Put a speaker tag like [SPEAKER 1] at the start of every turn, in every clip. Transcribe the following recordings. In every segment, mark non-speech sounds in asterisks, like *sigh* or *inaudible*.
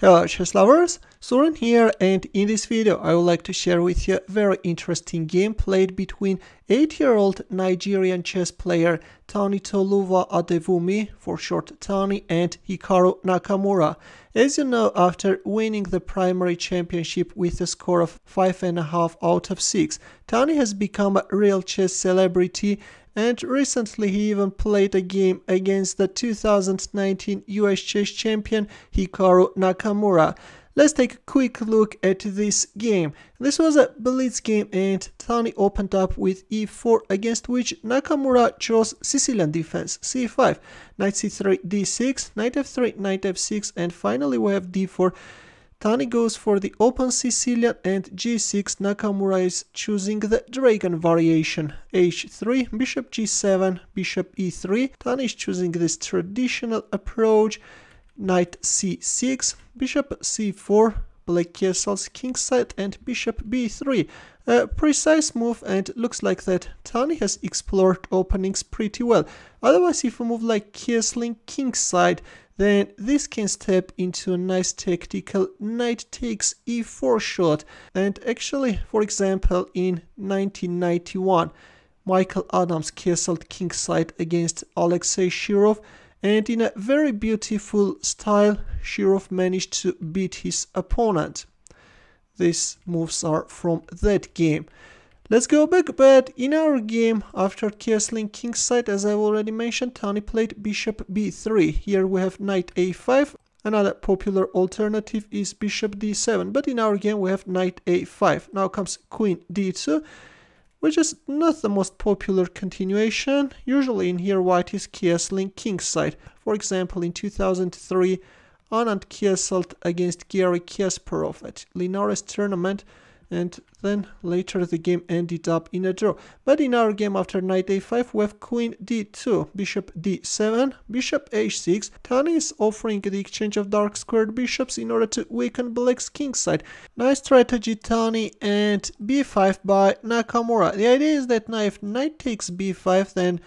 [SPEAKER 1] Hello chess lovers, Soren here and in this video I would like to share with you a very interesting game played between 8-year-old Nigerian chess player Tani Toluwa Adewumi, for short Tani, and Hikaru Nakamura. As you know, after winning the primary championship with a score of 5.5 out of 6, Tani has become a real chess celebrity and recently he even played a game against the 2019 US chess champion Hikaru Nakamura. Let's take a quick look at this game. This was a blitz game and Tani opened up with e4 against which Nakamura chose Sicilian defense c5, knight c3 d6, knight f3, knight f6 and finally we have d4 Tani goes for the open Sicilian and g6 Nakamura is choosing the dragon variation. h3, bishop g7, bishop e3. Tani is choosing this traditional approach. Knight c6, bishop c4, black castles kingside and bishop b3. A precise move and looks like that Tani has explored openings pretty well. Otherwise if a move like castling kingside then this can step into a nice tactical knight takes e4 shot. And actually, for example, in 1991, Michael Adams castled kingside against Alexei Shirov and in a very beautiful style, Shirov managed to beat his opponent. These moves are from that game. Let's go back, but in our game, after castling king's side, as I've already mentioned, Tony played bishop b3. Here we have knight a5. Another popular alternative is bishop d7, but in our game we have knight a5. Now comes queen d2, which is not the most popular continuation. Usually in here white is castling king's side. For example, in 2003, Anand castled against Gary Kasparov at Linares tournament and then later the game ended up in a draw. But in our game after knight a5 we have queen d2, bishop d7, bishop h6, Tani is offering the exchange of dark squared bishops in order to weaken black's kingside. Nice strategy Tani and b5 by Nakamura. The idea is that now if knight takes b5 then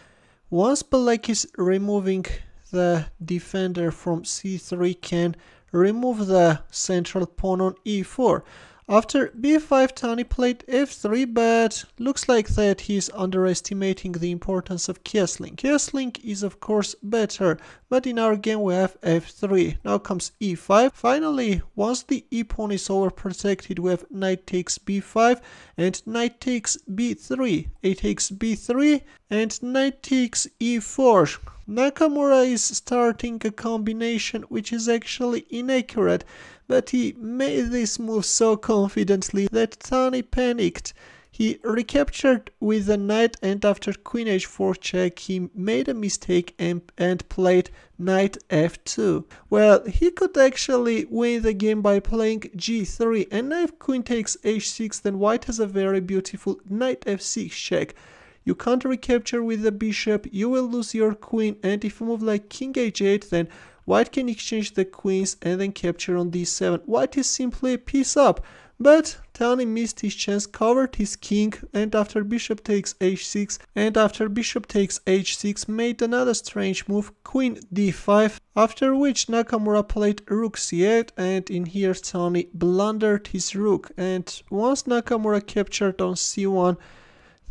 [SPEAKER 1] once black is removing the defender from c3 can remove the central pawn on e4. After b5 Tony played f3 but looks like that he's underestimating the importance of castling. Castling is of course better, but in our game we have f3. Now comes e5. Finally, once the e pawn is overprotected we have knight takes b5 and knight takes b3. A takes b3 and knight takes e4. Nakamura is starting a combination which is actually inaccurate, but he made this move so confidently that Tani panicked. He recaptured with the knight and after queen h4 check he made a mistake and, and played knight f2. Well, he could actually win the game by playing g3 and if queen takes h6 then white has a very beautiful knight f6 check. You can't recapture with the bishop, you will lose your queen, and if you move like king h8, then white can exchange the queens and then capture on d7. White is simply a piece up, but Tani missed his chance, covered his king, and after bishop takes h6, and after bishop takes h6, made another strange move, queen d5, after which Nakamura played rook c8, and in here Tani blundered his rook, and once Nakamura captured on c1,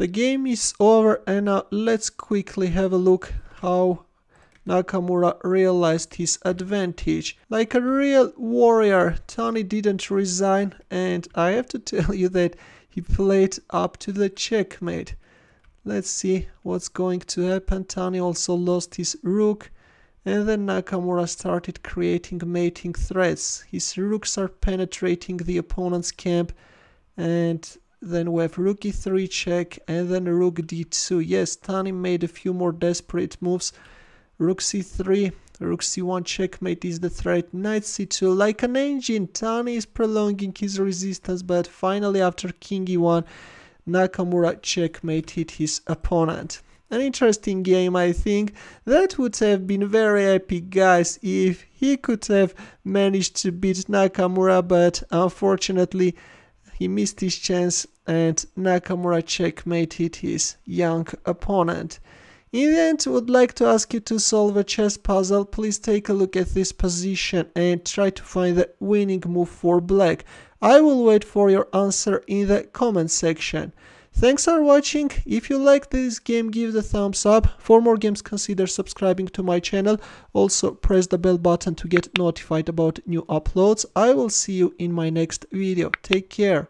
[SPEAKER 1] the game is over and now uh, let's quickly have a look how Nakamura realized his advantage. Like a real warrior, Tony didn't resign and I have to *laughs* tell you that he played up to the checkmate. Let's see what's going to happen. Tony also lost his rook and then Nakamura started creating mating threats. His rooks are penetrating the opponent's camp and then we have rook e3 check, and then rook d2. Yes, Tani made a few more desperate moves. Rook c3, rook c1 checkmate is the threat, knight c2. Like an engine, Tani is prolonging his resistance, but finally after king e1, Nakamura checkmated his opponent. An interesting game, I think. That would have been very epic, guys, if he could have managed to beat Nakamura, but unfortunately, he missed his chance and Nakamura checkmated his young opponent. In the end, would like to ask you to solve a chess puzzle. Please take a look at this position and try to find the winning move for black. I will wait for your answer in the comment section. Thanks for watching, if you like this game give the thumbs up, for more games consider subscribing to my channel, also press the bell button to get notified about new uploads, I will see you in my next video, take care!